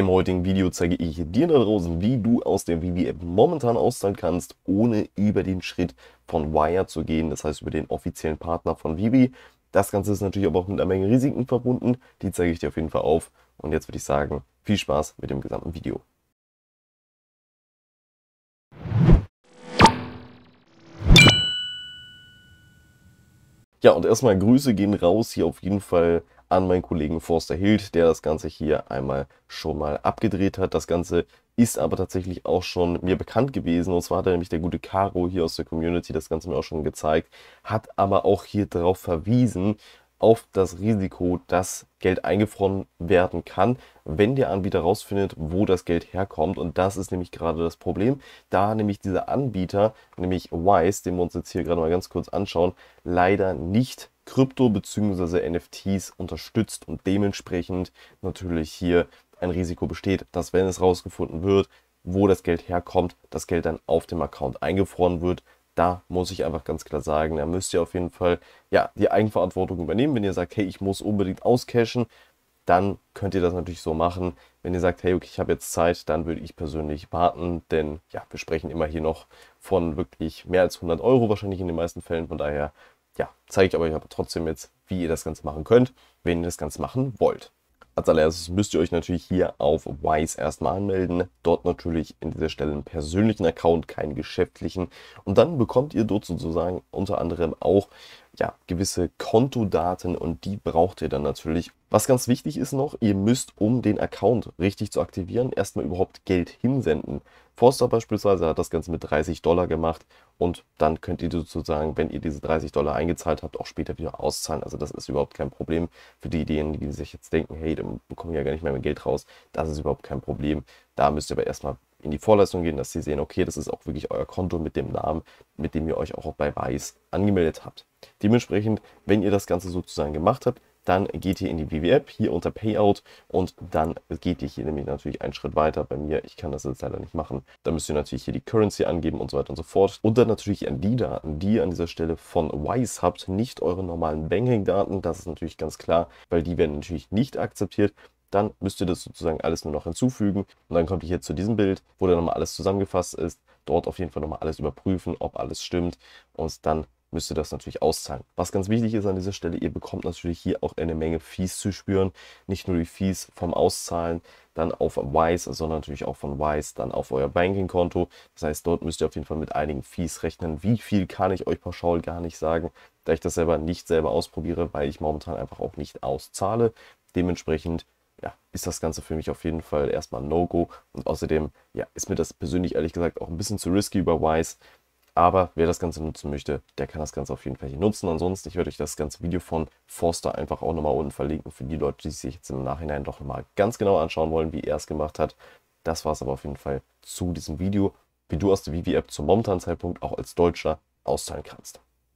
dem heutigen Video zeige ich dir da draußen, wie du aus der Vivi app momentan auszahlen kannst, ohne über den Schritt von Wire zu gehen, das heißt über den offiziellen Partner von Vivi. Das Ganze ist natürlich aber auch mit einer Menge Risiken verbunden, die zeige ich dir auf jeden Fall auf. Und jetzt würde ich sagen, viel Spaß mit dem gesamten Video. Ja, und erstmal Grüße gehen raus hier auf jeden Fall an meinen Kollegen Forster Hild, der das Ganze hier einmal schon mal abgedreht hat. Das Ganze ist aber tatsächlich auch schon mir bekannt gewesen. Und zwar hat er nämlich der gute Caro hier aus der Community das Ganze mir auch schon gezeigt, hat aber auch hier darauf verwiesen, auf das Risiko, dass Geld eingefroren werden kann, wenn der Anbieter rausfindet, wo das Geld herkommt. Und das ist nämlich gerade das Problem, da nämlich dieser Anbieter, nämlich Wise, den wir uns jetzt hier gerade mal ganz kurz anschauen, leider nicht Krypto bzw. NFTs unterstützt und dementsprechend natürlich hier ein Risiko besteht, dass wenn es rausgefunden wird, wo das Geld herkommt, das Geld dann auf dem Account eingefroren wird. Da muss ich einfach ganz klar sagen, da müsst ihr auf jeden Fall ja, die Eigenverantwortung übernehmen. Wenn ihr sagt, hey, ich muss unbedingt auscashen, dann könnt ihr das natürlich so machen. Wenn ihr sagt, hey, okay, ich habe jetzt Zeit, dann würde ich persönlich warten, denn ja, wir sprechen immer hier noch von wirklich mehr als 100 Euro wahrscheinlich in den meisten Fällen. Von daher ja, zeige ich euch aber trotzdem jetzt, wie ihr das Ganze machen könnt, wenn ihr das Ganze machen wollt. Als allererstes müsst ihr euch natürlich hier auf Wise erstmal anmelden. Dort natürlich in dieser Stelle einen persönlichen Account, keinen geschäftlichen. Und dann bekommt ihr dort sozusagen unter anderem auch ja, gewisse Kontodaten und die braucht ihr dann natürlich. Was ganz wichtig ist noch, ihr müsst, um den Account richtig zu aktivieren, erstmal überhaupt Geld hinsenden. Forster beispielsweise hat das Ganze mit 30 Dollar gemacht und dann könnt ihr sozusagen, wenn ihr diese 30 Dollar eingezahlt habt, auch später wieder auszahlen. Also das ist überhaupt kein Problem für diejenigen, die sich jetzt denken, hey, dann bekomme ich ja gar nicht mehr mein Geld raus. Das ist überhaupt kein Problem. Da müsst ihr aber erstmal in die Vorleistung gehen, dass sie sehen, okay, das ist auch wirklich euer Konto mit dem Namen, mit dem ihr euch auch bei Weiß angemeldet habt. Dementsprechend, wenn ihr das Ganze sozusagen gemacht habt, dann geht ihr in die BW-App, hier unter Payout und dann geht ihr hier nämlich natürlich einen Schritt weiter. Bei mir, ich kann das jetzt leider nicht machen. Da müsst ihr natürlich hier die Currency angeben und so weiter und so fort. Und dann natürlich an die Daten, die ihr an dieser Stelle von Wise habt, nicht eure normalen Banking-Daten. Das ist natürlich ganz klar, weil die werden natürlich nicht akzeptiert dann müsst ihr das sozusagen alles nur noch hinzufügen. Und dann kommt ihr hier zu diesem Bild, wo dann nochmal alles zusammengefasst ist. Dort auf jeden Fall nochmal alles überprüfen, ob alles stimmt. Und dann müsst ihr das natürlich auszahlen. Was ganz wichtig ist an dieser Stelle, ihr bekommt natürlich hier auch eine Menge Fees zu spüren. Nicht nur die Fees vom Auszahlen, dann auf Wise, sondern natürlich auch von Wise dann auf euer Banking-Konto. Das heißt, dort müsst ihr auf jeden Fall mit einigen Fees rechnen. Wie viel kann ich euch pauschal gar nicht sagen, da ich das selber nicht selber ausprobiere, weil ich momentan einfach auch nicht auszahle. Dementsprechend ja, ist das Ganze für mich auf jeden Fall erstmal ein No-Go. Und außerdem ja, ist mir das persönlich ehrlich gesagt auch ein bisschen zu risky über Wise. Aber wer das Ganze nutzen möchte, der kann das Ganze auf jeden Fall hier nutzen. Ansonsten, ich werde euch das ganze Video von Forster einfach auch nochmal unten verlinken. Für die Leute, die sich jetzt im Nachhinein doch nochmal ganz genau anschauen wollen, wie er es gemacht hat. Das war es aber auf jeden Fall zu diesem Video, wie du aus der Vivi-App zum momentanen Zeitpunkt auch als Deutscher austeilen kannst.